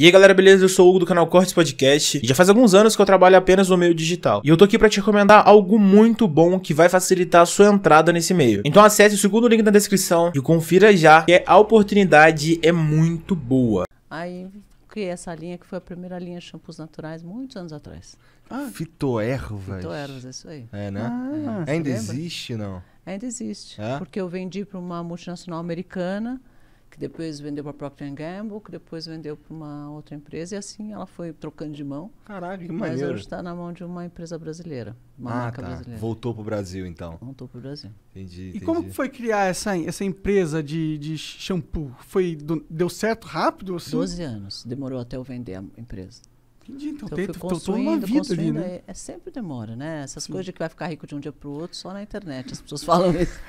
E aí galera, beleza? Eu sou o Hugo do canal Cortes Podcast e já faz alguns anos que eu trabalho apenas no meio digital. E eu tô aqui para te recomendar algo muito bom que vai facilitar a sua entrada nesse meio. Então acesse o segundo link na descrição e confira já, que a oportunidade é muito boa. Aí criei essa linha que foi a primeira linha de shampoos naturais muitos anos atrás. Ah, fitoervas. Fitoervas, é isso aí. É, né? Ah, é. Ainda lembra? existe, não? Ainda existe. É? Porque eu vendi para uma multinacional americana que depois vendeu para a Procter Gamble, que depois vendeu para uma outra empresa, e assim ela foi trocando de mão. Caraca, que maneiro. Mas hoje está na mão de uma empresa brasileira, uma ah, marca tá. brasileira. Voltou para o Brasil, então. Voltou para o Brasil. Entendi, E como foi criar essa, essa empresa de, de shampoo? Foi, deu certo rápido? Assim? 12 anos demorou até eu vender a empresa. Entendi, então, então tem toda uma vida ali, né? É, é, sempre demora, né? Essas Sim. coisas de que vai ficar rico de um dia para o outro só na internet. As pessoas falam isso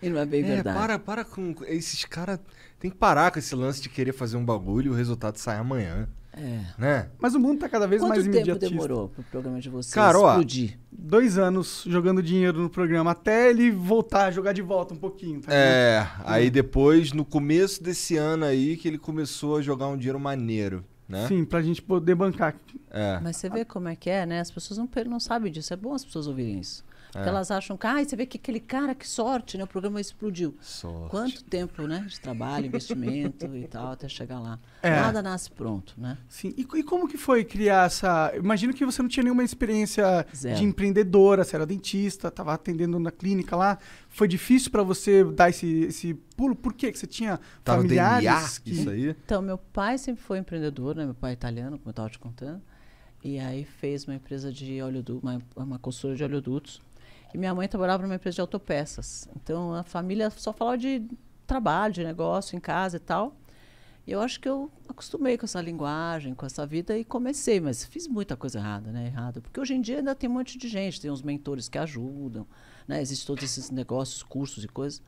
e não é bem é, verdade. Para, para com. Esses caras. Tem que parar com esse lance de querer fazer um bagulho e o resultado sai amanhã. É. Né? Mas o mundo está cada vez Quanto mais imediatista. Quanto tempo demorou pro programa de vocês Cara, ó, explodir? dois anos jogando dinheiro no programa, até ele voltar a jogar de volta um pouquinho. Tá é, vendo? aí depois, no começo desse ano aí, que ele começou a jogar um dinheiro maneiro. Né? Sim, pra gente poder bancar. É. Mas você vê como é que é, né? As pessoas não, não sabem disso. É bom as pessoas ouvirem isso. Porque é. elas acham que, ah, você vê que aquele cara, que sorte, né? O programa explodiu. Sorte. Quanto tempo, né? De trabalho, investimento e tal, até chegar lá. É. Nada nasce pronto, né? Sim. E, e, como que foi criar essa... Imagino que você não tinha nenhuma experiência Zero. de empreendedora, você era dentista, estava atendendo na clínica lá. Foi difícil para você dar esse, esse pulo? Por quê? Que você tinha Tava familiares? que... isso aí? Então, meu pai sempre foi empreendedor, né? Meu pai é italiano, como eu estava te contando. E aí fez uma empresa de oleoduto, uma, uma consultora de oleodutos e minha mãe trabalhava numa empresa de autopeças. Então a família só falava de trabalho, de negócio em casa e tal. E eu acho que eu acostumei com essa linguagem, com essa vida e comecei, mas fiz muita coisa errada, né? Errada. Porque hoje em dia ainda tem um monte de gente, tem uns mentores que ajudam, né? Existem todos esses negócios, cursos e coisas.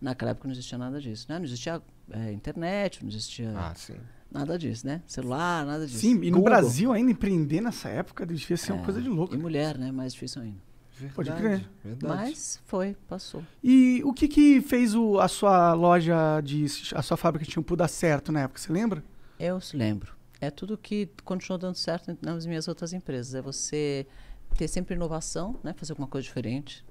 Naquela época não existia nada disso, né? Não existia é, internet, não existia. Ah, sim. Nada disso, né? Celular, nada disso. Sim, e no Google. Brasil ainda empreender nessa época devia ser é, uma coisa de louco. E né? mulher, né? Mais difícil ainda. Verdade, Pode crer. Verdade. Mas foi, passou. E o que, que fez o, a sua loja, de, a sua fábrica de shampoo dar certo na época? Você lembra? Eu lembro. É tudo que continuou dando certo nas minhas outras empresas. É você ter sempre inovação, né? fazer alguma coisa diferente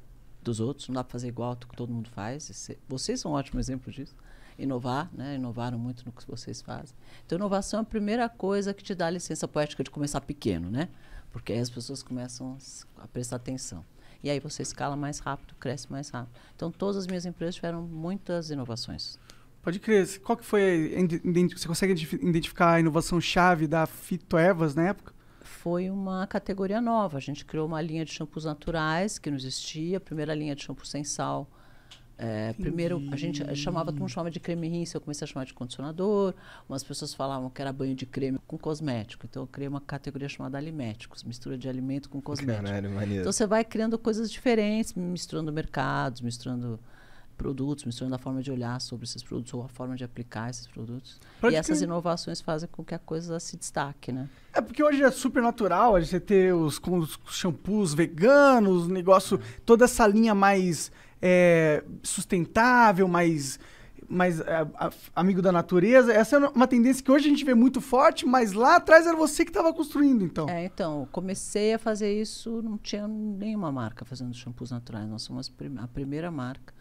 dos outros. Não dá para fazer igual que todo mundo faz. Vocês são um ótimo exemplo disso. Inovar, né? inovaram muito no que vocês fazem. Então, inovação é a primeira coisa que te dá a licença poética de começar pequeno, né? Porque aí as pessoas começam a prestar atenção. E aí você escala mais rápido, cresce mais rápido. Então, todas as minhas empresas tiveram muitas inovações. Pode crer. Qual que foi? Você consegue identificar a inovação chave da Fitoevas na época? Foi uma categoria nova. A gente criou uma linha de shampoos naturais que não existia. A primeira linha de shampoo sem sal é, primeiro, a gente eh, chamava, todo mundo chamava de creme rins eu comecei a chamar de condicionador. Umas pessoas falavam que era banho de creme com cosmético. Então, eu criei uma categoria chamada aliméticos, mistura de alimento com cosmético. Caralho, Então, você vai criando coisas diferentes, misturando mercados, misturando produtos, misturando a forma de olhar sobre esses produtos ou a forma de aplicar esses produtos. Pode e essas que... inovações fazem com que a coisa se destaque, né? É porque hoje é super natural a gente ter os, os shampoos veganos, negócio, toda essa linha mais é, sustentável, mais, mais é, a, amigo da natureza. Essa é uma tendência que hoje a gente vê muito forte, mas lá atrás era você que estava construindo, então. É, então, comecei a fazer isso, não tinha nenhuma marca fazendo shampoos naturais. Nós somos a primeira marca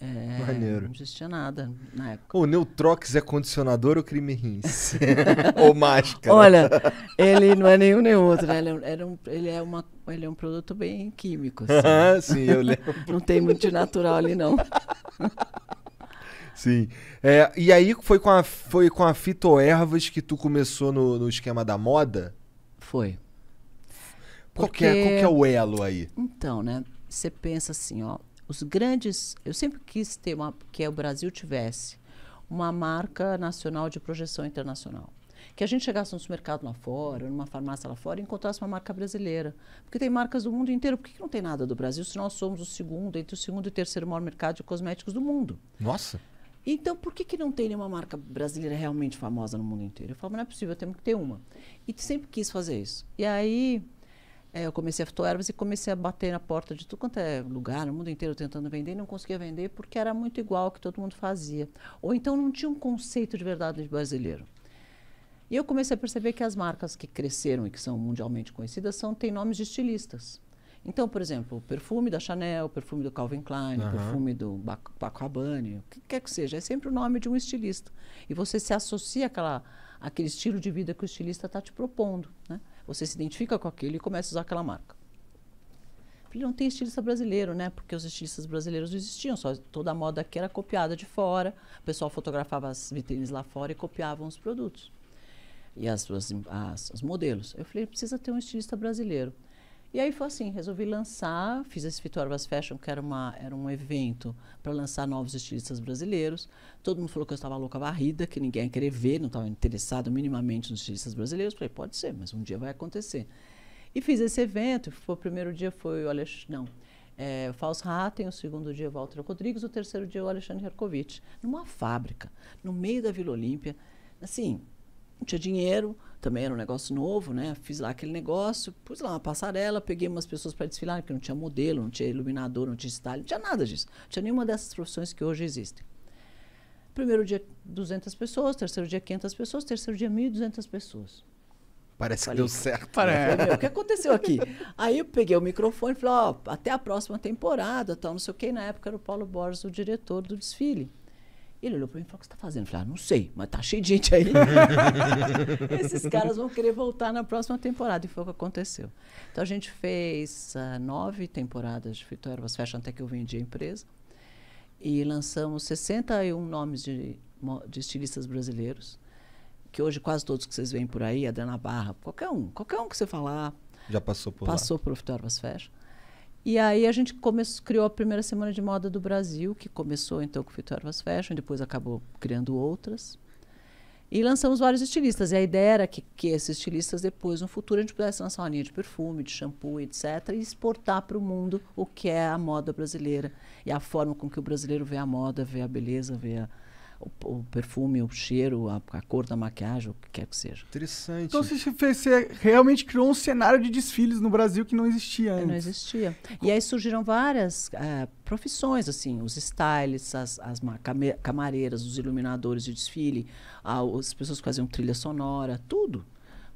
é, Maneiro. Não existia nada na época. O Neutrox é condicionador ou crime rins? ou máscara? Olha, ele não é nenhum nem outro, né? Ele é, era um, ele é, uma, ele é um produto bem químico. Assim. Ah, sim, eu lembro. não tem muito de natural ali, não. sim. É, e aí foi com a, foi com a fitoervas que tu começou no, no esquema da moda? Foi. Porque... Qual, que é, qual que é o elo aí? Então, né? Você pensa assim, ó, os grandes. Eu sempre quis ter uma que o Brasil tivesse uma marca nacional de projeção internacional. Que a gente chegasse no supermercado lá fora, numa farmácia lá fora, e encontrasse uma marca brasileira. Porque tem marcas do mundo inteiro. Por que, não tem nada do Brasil se nós somos o segundo, entre o segundo e o terceiro maior mercado de cosméticos do mundo? Nossa! Então, por que, que não tem nenhuma marca brasileira realmente famosa no mundo inteiro? Eu falo, não é possível, temos que ter uma. E sempre quis fazer isso. E aí, é, eu comecei a fitoervas e comecei a bater na porta de tudo quanto é lugar, no mundo inteiro tentando vender e não conseguia vender porque era muito igual ao que todo mundo fazia. Ou então não tinha um conceito de verdade de brasileiro. E eu comecei a perceber que as marcas que cresceram e que são mundialmente conhecidas são têm nomes de estilistas. Então, por exemplo, o perfume da Chanel, o perfume do Calvin Klein, uhum. o perfume do Paco Rabanne, o que quer que seja, é sempre o nome de um estilista. E você se associa àquela, àquele estilo de vida que o estilista está te propondo, né? Você se identifica com aquilo e começa a usar aquela marca. Falei, não tem estilista brasileiro, né? Porque os estilistas brasileiros não existiam, só toda a moda aqui era copiada de fora. O pessoal fotografava as vitrines lá fora e copiavam os produtos. E as, as, as, os modelos. Eu falei, precisa ter um estilista brasileiro. E aí foi assim, resolvi lançar, fiz esse Fitorbas Fashion, que era, uma, era um evento para lançar novos estilistas brasileiros. Todo mundo falou que eu estava louca varrida, que ninguém ia querer ver, não estava interessado minimamente nos estilistas brasileiros. Falei, pode ser, mas um dia vai acontecer. E fiz esse evento, foi, o primeiro dia foi o Alexandre, não, é, o Faust Hatten, o segundo dia Walter Rodrigues, o terceiro dia o Alexandre Herkovich, numa fábrica, no meio da Vila Olímpia. Assim, não tinha dinheiro, também era um negócio novo, né? Fiz lá aquele negócio, pus lá uma passarela, peguei umas pessoas para desfilar, porque não tinha modelo, não tinha iluminador, não tinha style, não tinha nada disso. Não tinha nenhuma dessas profissões que hoje existem. Primeiro dia, 200 pessoas, terceiro dia, 500 pessoas, terceiro dia, 1.200 pessoas. Parece falei, que deu certo. Né? Parece. Né? o que aconteceu aqui? Aí eu peguei o microfone e falei, ó, oh, até a próxima temporada, tal, não sei o quê. E na época era o Paulo Borges o diretor do desfile. Ele olhou para mim e falou: O que você está fazendo? Eu falei: ah, Não sei, mas tá cheio de gente aí. Esses caras vão querer voltar na próxima temporada. E foi o que aconteceu. Então a gente fez uh, nove temporadas de Fito Ervas Fashion até que eu vendi a empresa. E lançamos 61 nomes de, de estilistas brasileiros. Que hoje quase todos que vocês veem por aí, Adriana Barra, qualquer um, qualquer um que você falar. Já passou por Passou lá. por Fito Ervas Fashion. E aí a gente começou, criou a primeira semana de moda do Brasil, que começou então com Ervas Fashion, depois acabou criando outras. E lançamos vários estilistas. E a ideia era que, que esses estilistas, depois, no futuro, a gente pudesse lançar uma linha de perfume, de shampoo, etc., e exportar para o mundo o que é a moda brasileira e a forma com que o brasileiro vê a moda, vê a beleza, vê a, o, o perfume, o cheiro, a, a, cor da maquiagem, o que quer que seja. Interessante. Então você, fez, você realmente criou um cenário de desfiles no Brasil que não existia antes. Não existia. E aí surgiram várias eh, profissões, assim, os stylists, as, as camareiras, os iluminadores de desfile, as pessoas que faziam trilha sonora, tudo.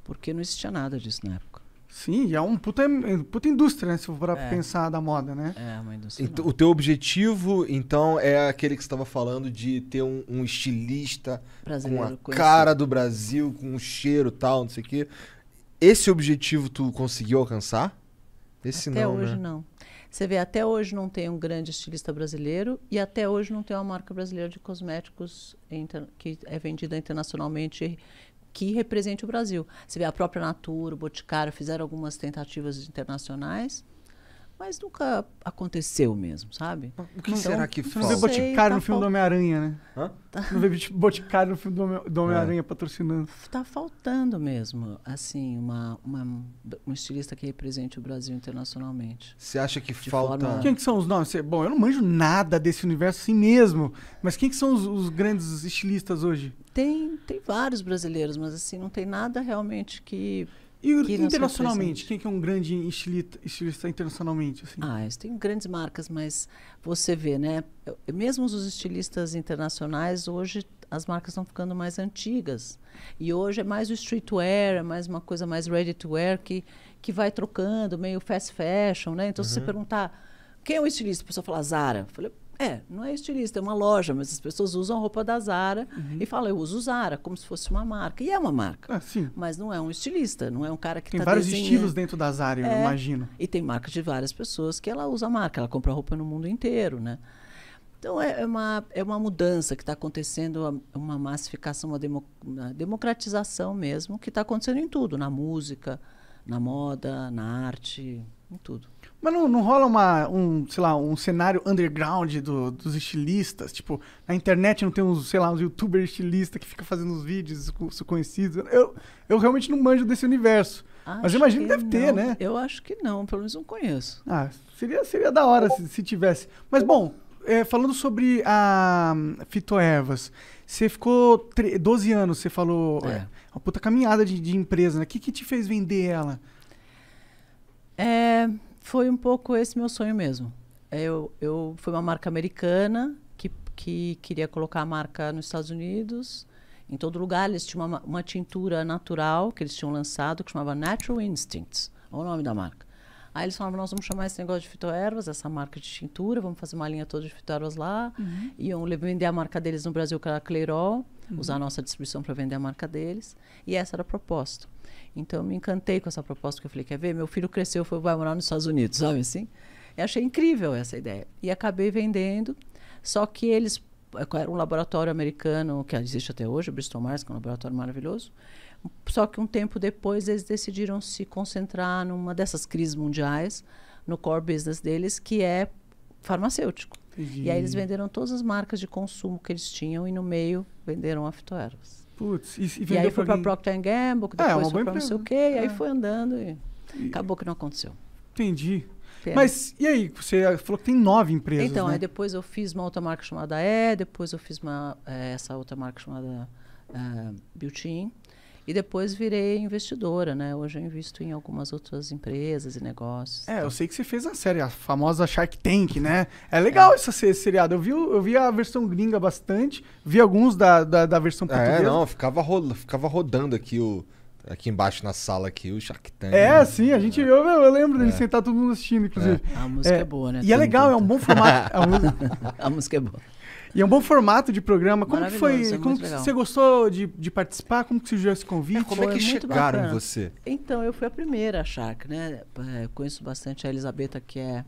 Porque não existia nada disso na época. Sim, é um puta, puta indústria, né? Se for para é. pensar da moda, né? É, uma indústria. Então, o teu objetivo, então, é aquele que você estava falando de ter um, um estilista Brasileiro, com a conhecido. cara do Brasil, com um cheiro tal, não sei o quê. Esse objetivo tu conseguiu alcançar? Esse até não, né? hoje né? não. Você vê, até hoje não tem um grande estilista brasileiro e até hoje não tem uma marca brasileira de cosméticos que é vendida internacionalmente que represente o Brasil. Você vê a própria Natura, o Boticário fizeram algumas tentativas internacionais, mas nunca aconteceu mesmo, sabe? O que então, será que falta? Não vê Boticário tá no filme fal... do Homem-Aranha, né? Hã? Tá. Não vê Boticário no filme do Homem-Aranha é. patrocinando. Tá faltando mesmo, assim, uma, uma, um estilista que represente o Brasil internacionalmente. Você acha que falta... Forma... Quem que são os nomes? Bom, eu não manjo nada desse universo assim mesmo, mas quem que são os, os grandes estilistas hoje? Tem, tem vários brasileiros, mas assim, não tem nada realmente que e que internacionalmente, quem que é um grande estilista, estilista internacionalmente? Assim? Ah, tem grandes marcas, mas você vê, né? Mesmo os estilistas internacionais, hoje as marcas estão ficando mais antigas. E hoje é mais o streetwear, é mais uma coisa mais ready-to-wear que, que vai trocando, meio fast fashion, né? Então, uhum. se você uhum. perguntar, quem é o estilista? A pessoa fala Zara. Eu falei, é, não é estilista, é uma loja, mas as pessoas usam a roupa da Zara uhum. e falam, eu uso Zara, como se fosse uma marca. E é uma marca. Ah, sim. Mas não é um estilista, não é um cara que Tem tá vários desenhando. estilos dentro da Zara, é, eu imagino. E tem marcas de várias pessoas que ela usa a marca, ela compra roupa no mundo inteiro, né? Então é, é uma, é uma mudança que está acontecendo, uma massificação, uma, demo, uma democratização mesmo, que está acontecendo em tudo, na música, na moda, na arte, em tudo. Mas não, não rola uma, um, sei lá, um cenário underground do, dos estilistas? Tipo, na internet não tem uns, sei lá, uns youtuber estilista que fica fazendo os vídeos conhecidos. Eu, eu realmente não manjo desse universo. Acho Mas eu imagino que deve não. ter, né? Eu acho que não, pelo menos não conheço. Ah, seria, seria da hora se, se tivesse. Mas bom, é, falando sobre a hum, fitoervas, você ficou 12 anos, você falou. É. é. Uma puta caminhada de, de empresa, né? O que, que te fez vender ela? É foi um pouco esse meu sonho mesmo. Eu, eu foi uma marca americana que, que queria colocar a marca nos Estados Unidos. Em todo lugar eles tinham uma, uma tintura natural que eles tinham lançado que chamava Natural Instincts, é o nome da marca. Aí eles falavam, nós vamos chamar esse negócio de fitoervas, essa marca de tintura, vamos fazer uma linha toda de fitoervas lá. Uhum. Iam vender a marca deles no Brasil, que era a Cleirol, uhum. usar a nossa distribuição para vender a marca deles. E essa era a proposta. Então eu me encantei com essa proposta, que eu falei, quer ver? Meu filho cresceu, foi vai morar nos Estados Unidos, sabe assim? Eu achei incrível essa ideia. E acabei vendendo, só que eles eh, era um laboratório americano que existe até hoje, o Bristol Myers, que é um laboratório maravilhoso. Só que um tempo depois eles decidiram se concentrar numa dessas crises mundiais, no core business deles, que é farmacêutico. Uhum. E aí eles venderam todas as marcas de consumo que eles tinham e no meio venderam a Fitoeros. Putz, e, e, e aí foi para a Procter Gamble, é, depois é, foi para não sei o quê, é. e aí é. foi andando e, e acabou que não aconteceu. Entendi. Pena. Mas e aí? Você falou que tem nove empresas. Então, né? aí depois eu fiz uma outra marca chamada E, depois eu fiz uma, eh, essa outra marca chamada eh, Builtin in e depois virei investidora, né? Hoje eu invisto em algumas outras empresas e negócios. É, tá. eu sei que você fez a série, a famosa Shark Tank, né? É legal é. essa seriado. Eu vi, eu vi a versão gringa bastante, vi alguns da, da, da versão é, portuguesa. É, não, ficava, ficava rodando aqui o aqui embaixo na sala aqui, o Shark Tank. É, sim, a gente. É. Eu, eu lembro dele é. sentar todo mundo assistindo, inclusive. É. A música é, é boa, né? E é legal, é um bom formato. É a, a música é boa. E é um bom formato de programa. Como que foi? É como que você gostou de, de participar? Como que surgiu esse convite? É, como é foi é que chegaram você? Então, eu fui a primeira a achar, né? Eu é, conheço bastante a Elisabeta que é